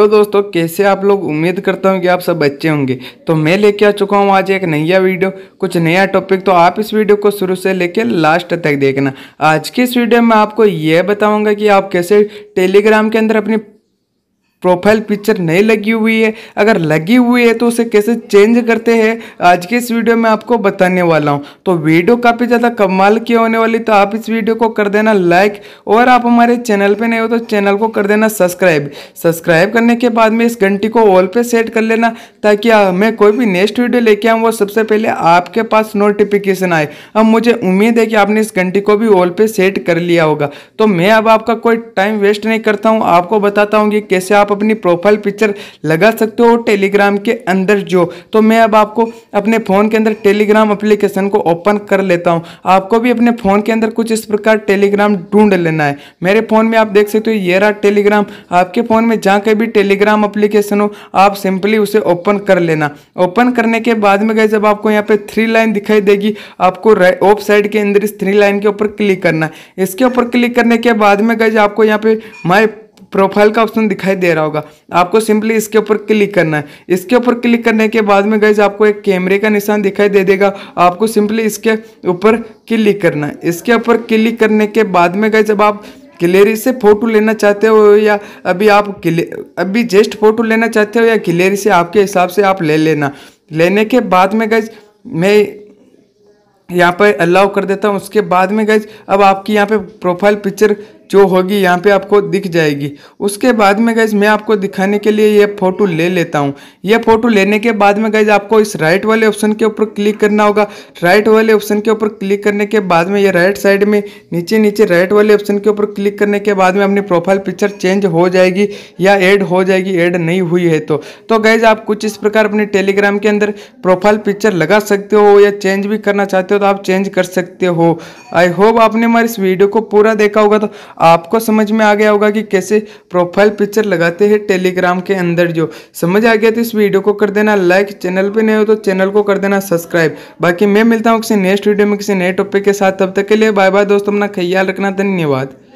तो दोस्तों कैसे आप लोग उम्मीद करता हूँ कि आप सब अच्छे होंगे तो मैं लेके आ चुका हूँ आज एक नया वीडियो कुछ नया टॉपिक तो आप इस वीडियो को शुरू से लेके लास्ट तक देखना आज की इस वीडियो में आपको यह बताऊंगा कि आप कैसे टेलीग्राम के अंदर अपनी प्रोफाइल पिक्चर नहीं लगी हुई है अगर लगी हुई है तो उसे कैसे चेंज करते हैं आज के इस वीडियो में आपको बताने वाला हूं तो वीडियो काफ़ी ज़्यादा कमाल की होने वाली तो आप इस वीडियो को कर देना लाइक और आप हमारे चैनल पे नहीं हो तो चैनल को कर देना सब्सक्राइब सब्सक्राइब करने के बाद में इस घंटी को ऑल पे सेट कर लेना ताकि मैं कोई भी नेक्स्ट वीडियो लेके आऊँ वो सबसे पहले आपके पास नोटिफिकेशन आए अब मुझे उम्मीद है कि आपने इस घंटी को भी ऑल पे सेट कर लिया होगा तो मैं अब आपका कोई टाइम वेस्ट नहीं करता हूँ आपको बताता हूँ कि कैसे आप आप अपनी प्रोफाइल पिक्चर लगा सकते हो टेलीग्राम के अंदर जो तो मैं अब आपको अपने फ़ोन के अंदर टेलीग्राम अप्लीकेशन को ओपन कर लेता हूँ आपको भी अपने फ़ोन के अंदर कुछ इस प्रकार टेलीग्राम ढूंढ लेना है मेरे फ़ोन में आप देख सकते हो ये रहा टेलीग्राम आपके फ़ोन में जहाँ कहीं भी टेलीग्राम अप्लीकेशन हो आप सिंपली उसे ओपन कर लेना ओपन करने के बाद में गए जब आपको यहाँ पे थ्री लाइन दिखाई देगी आपको ऑफ साइड के अंदर इस थ्री लाइन के ऊपर क्लिक करना है इसके ऊपर क्लिक करने के बाद में गए आपको यहाँ पे माई प्रोफाइल का ऑप्शन दिखाई दे रहा होगा आपको सिंपली इसके ऊपर क्लिक करना है इसके ऊपर क्लिक करने के बाद में गैज आपको एक कैमरे का निशान दिखाई दे देगा आपको सिंपली इसके ऊपर क्लिक करना है इसके ऊपर क्लिक करने के बाद में गए जब आप क्लेरी से फ़ोटो लेना चाहते हो या अभी आप अभी जस्ट फ़ोटो लेना चाहते हो या क्लेरी से आपके हिसाब से आप ले लेना लेने के बाद में गज मैं यहाँ पर अलाउ कर देता हूँ उसके बाद में गज अब आपकी यहाँ पे प्रोफाइल पिक्चर जो होगी यहाँ पे आपको दिख जाएगी उसके बाद में गैज मैं आपको दिखाने के लिए ये फ़ोटो ले लेता हूँ ये फ़ोटो लेने के बाद में गैज आपको इस राइट वाले ऑप्शन के ऊपर क्लिक करना होगा राइट वाले ऑप्शन के ऊपर क्लिक करने के बाद में ये राइट साइड में नीचे नीचे राइट वाले ऑप्शन के ऊपर क्लिक करने के बाद में अपनी प्रोफाइल पिक्चर चेंज हो जाएगी या एड हो जाएगी एड नहीं हुई है तो, तो गैज आप कुछ इस प्रकार अपने टेलीग्राम के अंदर प्रोफाइल पिक्चर लगा सकते हो या चेंज भी करना चाहते हो तो आप चेंज कर सकते हो आई होप आपने हमारे इस वीडियो को पूरा देखा होगा तो आपको समझ में आ गया होगा कि कैसे प्रोफाइल पिक्चर लगाते हैं टेलीग्राम के अंदर जो समझ आ गया तो इस वीडियो को कर देना लाइक चैनल पर नए हो तो चैनल को कर देना सब्सक्राइब बाकी मैं मिलता हूँ किसी नेक्स्ट वीडियो में किसी नए टॉपिक के साथ तब तक के लिए बाय बाय दोस्तों अपना ख्याल रखना धन्यवाद